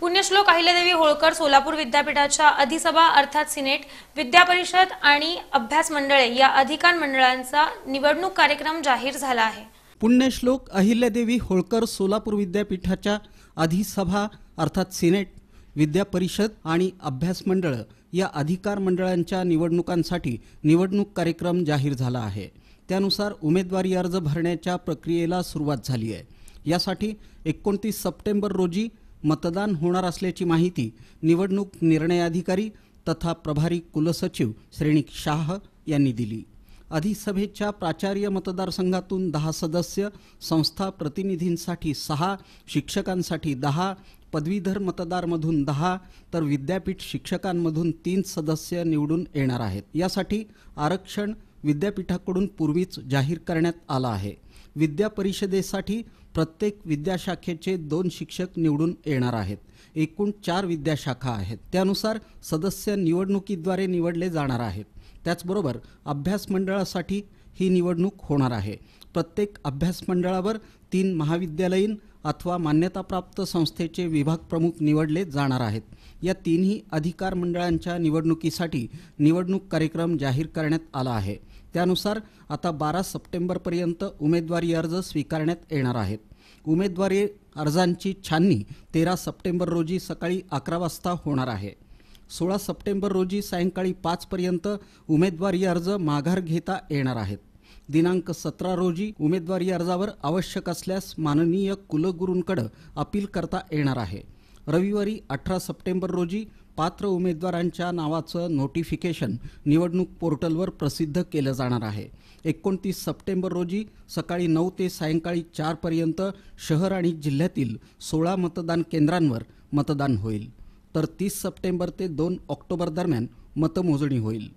पुण्यश्लोक अहिल्यादेवी होळकर सोलापूर विद्यापीठाच्या अधिसभा अर्थात सिनेट विद्यापरिषद आणि अभ्यास मंडळे या अधिकार मंडळांचा निवडणूक कार्यक्रम जाहीर झाला आहे पुण्यश्लोक अहिल्यादेवी होळकर सोलापूर विद्यापीठाच्या अधिसभा अर्थात सिनेट विद्यापरिषद आणि अभ्यास मंडळ या अधिकार मंडळांच्या निवडणुकांसाठी निवडणूक कार्यक्रम जाहीर झाला आहे त्यानुसार उमेदवारी अर्ज भरण्याच्या प्रक्रियेला सुरुवात झाली आहे यासाठी एकोणतीस सप्टेंबर रोजी मतदान होणार असल्याची माहिती निवडणूक निर्णय अधिकारी तथा प्रभारी कुलसचिव श्रेणी शाह यांनी दिली अधिसभेच्या प्राचार्य मतदारसंघातून दहा सदस्य संस्था प्रतिनिधींसाठी सहा शिक्षकांसाठी दहा पदवीधर मतदारमधून दहा तर विद्यापीठ शिक्षकांमधून तीन सदस्य निवडून येणार आहेत यासाठी आरक्षण विद्यापीठाकडून पूर्वीच जाहीर करण्यात आलं आहे विद्या परिषदेसाठी प्रत्येक विद्याशाखेचे दोन शिक्षक निवडून येणार आहेत एकूण चार विद्याशाखा आहेत त्यानुसार सदस्य निवडणुकीद्वारे निवडले जाणार आहेत त्याचबरोबर अभ्यास मंडळासाठी ही निवडणूक होणार आहे प्रत्येक अभ्यास मंडळावर तीन महाविद्यालयीन अथवा मान्यताप्राप्त संस्थेचे विभाग प्रमुख निवडले जाणार आहेत या तीनही अधिकार मंडळांच्या निवडणुकीसाठी निवडणूक कार्यक्रम जाहीर करण्यात आला आहे त्यानुसार आता बारा सप्टेंबरपर्यंत उमेदवारी अर्ज स्वीकारण्यात येणार आहेत उमेदवारी अर्जांची छाननी तेरा सप्टेंबर रोजी सकाळी अकरा वाजता होणार आहे सोळा सप्टेंबर रोजी सायंकाळी पाचपर्यंत उमेदवारी अर्ज माघार घेता येणार आहेत दिनांक सतरा रोजी उमेदवारी अर्जावर आवश्यक असल्यास माननीय कुलगुरूंकडं अपील करता येणार आहे रविवारी अठरा सप्टेंबर रोजी पात्र उमेदवारांच्या नावाचं नोटिफिकेशन निवडणूक पोर्टलवर प्रसिद्ध केलं जाणार आहे एकोणतीस सप्टेंबर रोजी सकाळी नऊ ते सायंकाळी चारपर्यंत शहर आणि जिल्ह्यातील सोळा मतदान केंद्रांवर मतदान होईल तर तीस सप्टेंबर ते दोन ऑक्टोबर दरम्यान मतमोजणी होईल